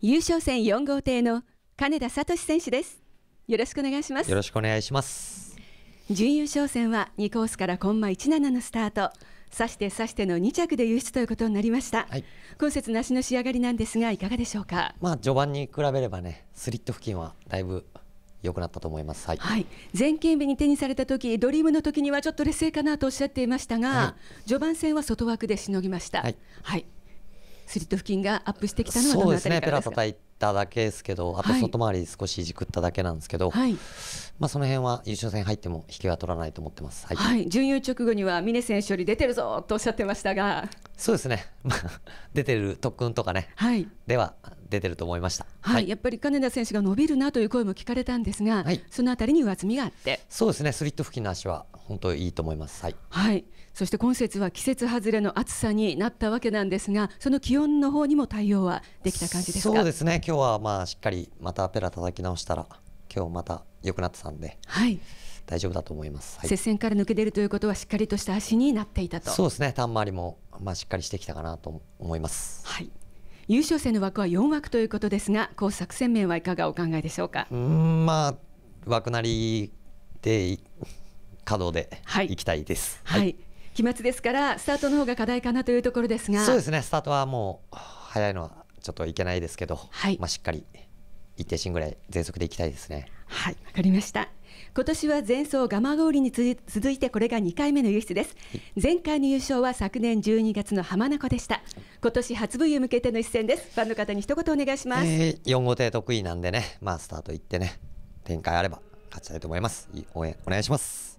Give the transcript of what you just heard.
優勝戦4号艇の金田聡選手ですよろしくお願いしますよろしくお願いします準優勝戦は2コースからコンマ17のスタート指して指しての2着で輸出ということになりました、はい、今節なしの仕上がりなんですがいかがでしょうかまあ序盤に比べればねスリット付近はだいぶ良くなったと思います、はい、はい、前傾目に手にされた時ドリームの時にはちょっと劣勢かなとおっしゃっていましたが、はい、序盤戦は外枠でしのぎましたはい、はいスリット付近がアップしてきたのはそうですねペラ叩いただけですけどあと外回り少しいじくっただけなんですけど、はい、まあ、その辺は優勝戦入っても引けは取らないと思ってます、はい、はい、準優直後には峰選手より出てるぞとおっしゃってましたがそうですね 出てる特訓とかね、はい、では出てると思いました、はい、はい、やっぱり金田選手が伸びるなという声も聞かれたんですが、はい、そのあたりに上積みがあってそうですねスリット付近の足は本当いいと思います、はい、はい、そして今節は季節外れの暑さになったわけなんですがその気温の方にも対応はできた感じですそうですね今日はまあしっかりまたペラ叩き直したら今日また良くなってたんではい大丈夫だと思います、接戦から抜け出るということはしっかりとした足になっていたとそうですねたん回りもまあ、しっかりしてきたかなと思います。はい優勝戦の枠は4枠ということですが、こう作戦面はいかがお考えでしょうか。うん、まあ枠なりで稼働 でいきたいです。はい、はい、期末ですからスタートの方が課題かなというところですが、そうですね。スタートはもう早いのはちょっといけないですけど、はい、まあしっかり一定心ぐらい全速でいきたいですね。はい、わかりました。今年は前走ガマゴーリに続いてこれが2回目の輸出です、はい、前回の優勝は昨年12月の浜名湖でした今年初 V へ向けての一戦ですファンの方に一言お願いします、えー、4号艇得意なんでねまあスタート行ってね展開あれば勝ちたいと思います応援お願いします